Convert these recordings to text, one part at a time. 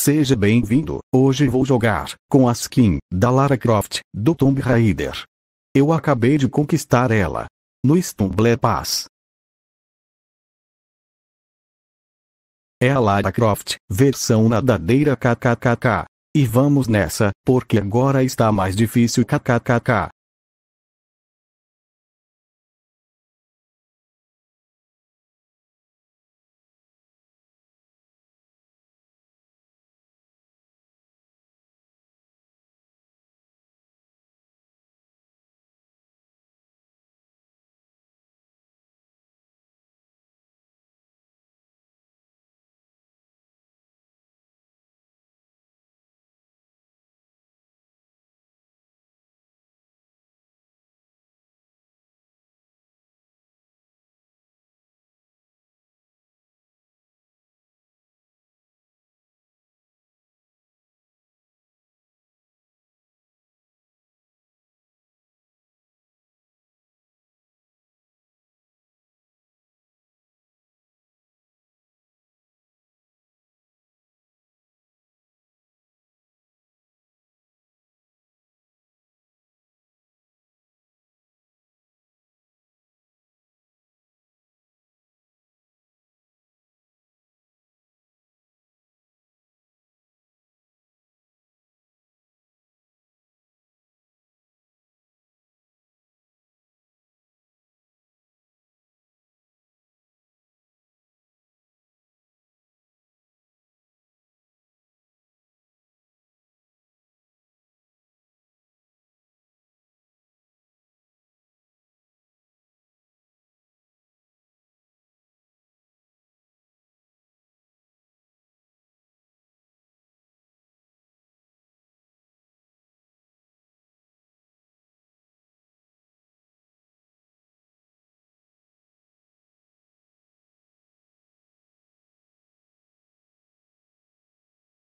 Seja bem-vindo. Hoje vou jogar com a skin da Lara Croft do Tomb Raider. Eu acabei de conquistar ela no Stumble Pass. É a Lara Croft, versão nadadeira kkkk. E vamos nessa, porque agora está mais difícil kkkk.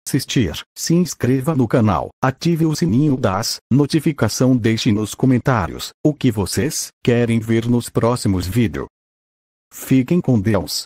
assistir, se inscreva no canal, ative o sininho das notificação, deixe nos comentários o que vocês querem ver nos próximos vídeos. Fiquem com Deus.